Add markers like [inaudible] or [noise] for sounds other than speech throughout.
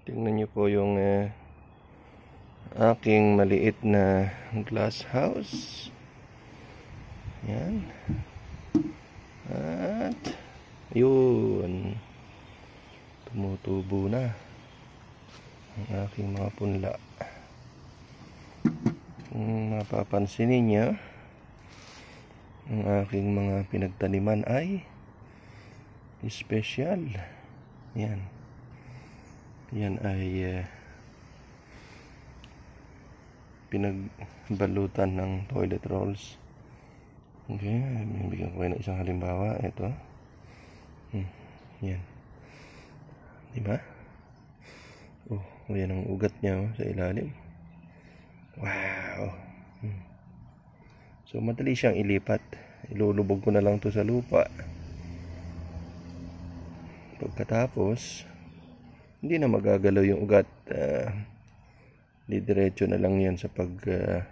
Tingnan nyo po yung uh, aking maliit na glass house. Yan. At yun. Tumutubo na ang aking mga punla. Kung mapapansin ninyo, ang aking mga pinagtaniman ay special. Yan yan ay eh, pinagbalutan ng toilet rolls okay bibigyan ko kayo ng isang halimbawa ito hmm, yan diba oh, oh yan ang ugat niya oh, sa ilalim wow hmm. so madali siyang ilipat ilulubog ko na lang to sa lupa pagkatapos hindi na magagalaw yung ugat uh, didiretso na lang yan sa pag uh,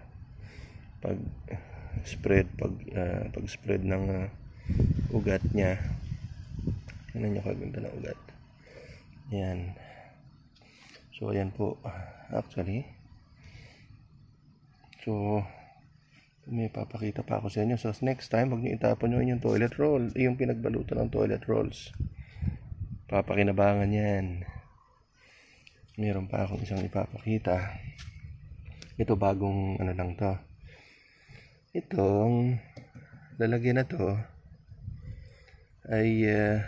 pag spread pag uh, pag spread ng uh, ugat niya tingnan niyo kaganda ng ugat yan so ayan po actually so may papakita pa ako sa inyo so next time wag niyo itapon yung toilet roll yung pinagbalutan ng toilet rolls papakinabangan yan meron pa akong isang ipapakita ito bagong ano lang to itong lalagyan na to ay uh,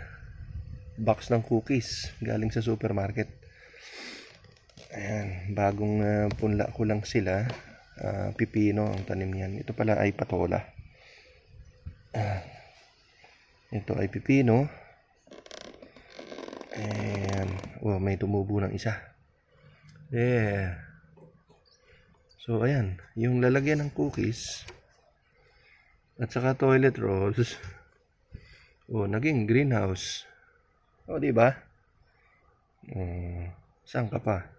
box ng cookies galing sa supermarket ayan bagong uh, punla ko lang sila uh, pipino ang tanim niyan ito pala ay patola uh, ito ay pipino and oh, may tumubo ng isa There. So, ayan. Yung lalagyan ng cookies at saka toilet rolls o, [laughs] oh, naging greenhouse. O, oh, di ba? Um, saan ka pa?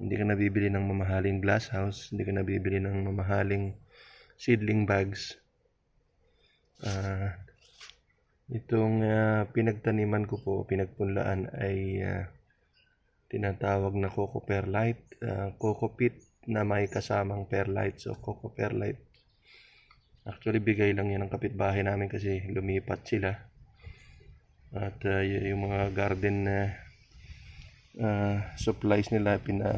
Hindi ka nabibili ng mamahaling glass house. Hindi ka nabibili ng mamahaling seedling bags. Uh, itong uh, pinagtaniman ko po, pinagpunlaan ay... Uh, tinatawag na coco perlite, uh, ah, coco pit na may kasamang perlite. o coco perlite. Actually, bigay lang yan ng kapitbahay namin kasi lumipat sila. At uh, yung mga garden uh, uh, supplies nila, pina,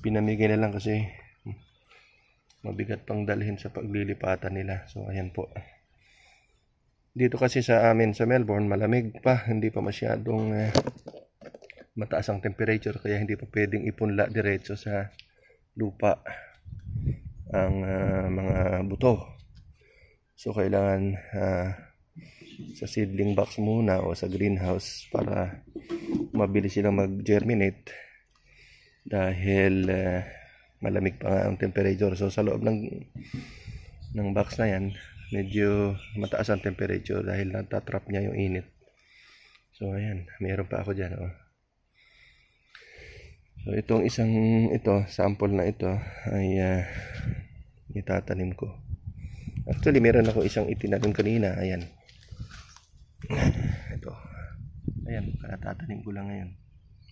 pinamigay na lang kasi mabigat pang dalhin sa paglilipatan nila. So, ayan po. Dito kasi sa amin sa Melbourne, malamig pa. Hindi pa masyadong... Uh, mataas ang temperature kaya hindi pa pwedeng ipunla diretso sa lupa ang uh, mga buto. So kailangan uh, sa seedling box muna o sa greenhouse para mabilis silang mag-germinate dahil uh, malamig pa nga ang temperature. So sa loob ng ng box na 'yan, medyo mataas ang temperature dahil natatrap niya yung init. So ayan, meron pa ako diyan oh. So itong isang ito, sample na ito ay uh, itatanim ko. Actually meron ako isang itinanim kanina, ayan. [sighs] Ito. Ayan, katatanim ko lang ngayon.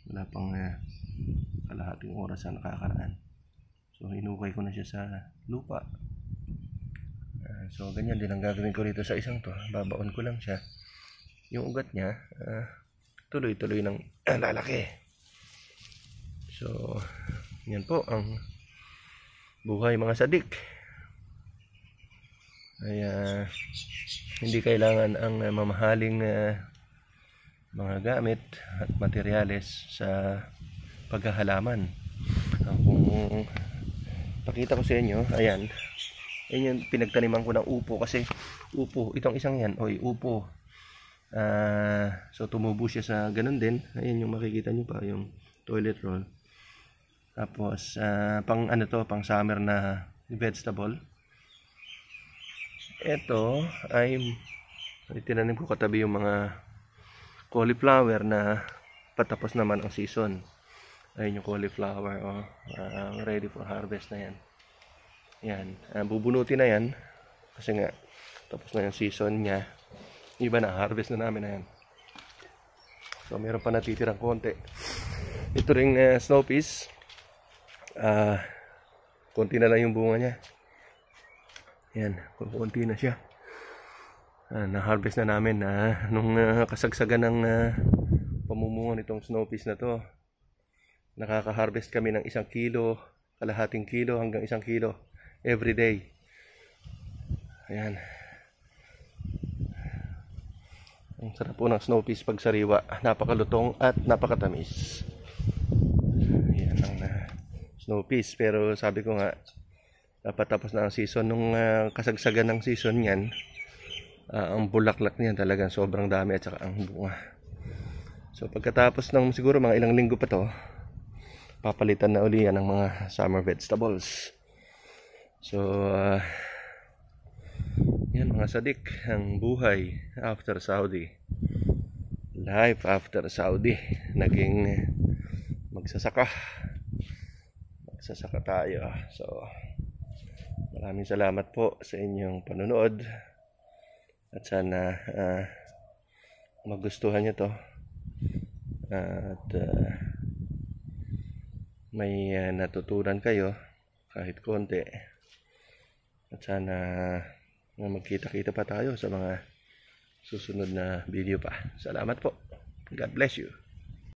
Wala pang uh, kalahating oras na nakakaraan. So hinukay ko na siya sa lupa. Uh, so ganyan din ang gagawin ko rito sa isang to. Babaon ko lang siya. Yung ugat niya, uh, tuloy-tuloy ng uh, lalaki. So, yan po ang buhay mga sadik. Ay, uh, hindi kailangan ang uh, mamahaling uh, mga gamit at materyales sa paghahalaman. Ang kung pakita ko sa inyo, ayan, yun yung pinagtaniman ko ng upo kasi upo, itong isang yan, oy, upo. Uh, so tumubo siya sa ganun din. Ayan yung makikita nyo pa, yung toilet roll. Tapos, uh, pang ano to, pang summer na vegetable. Ito ay, ay tinanim ko katabi yung mga cauliflower na patapos naman ang season. Ayun yung cauliflower, oh, uh, ready for harvest na yan. Yan, uh, bubunutin na yan. Kasi nga, tapos na yung season niya. Iba na, harvest na namin na yan. So, meron pa natitirang konti. Ito ring uh, snow peas uh, konti na lang yung bunga niya yan konti na siya uh, ah, na harvest na namin uh, nung uh, kasagsagan ng uh, pamumunga nitong snow peas na to nakaka-harvest kami ng isang kilo kalahating kilo hanggang isang kilo every day ayan ang sarap po ng snow peas pag sariwa napakalutong at napakatamis ayan ang uh, snow peace Pero sabi ko nga, tapos na ang season. Nung uh, kasagsagan ng season niyan uh, ang bulaklak niyan talagang sobrang dami at saka ang bunga. So pagkatapos ng siguro mga ilang linggo pa to, papalitan na uli yan ng mga summer vegetables. So, uh, yan mga sadik, ang buhay after Saudi. Life after Saudi. Naging magsasaka magsasaka tayo. So, maraming salamat po sa inyong panonood. At sana uh, magustuhan nyo to. At uh, may uh, natutunan kayo kahit konti. At sana uh, magkita-kita pa tayo sa mga susunod na video pa. Salamat po. God bless you.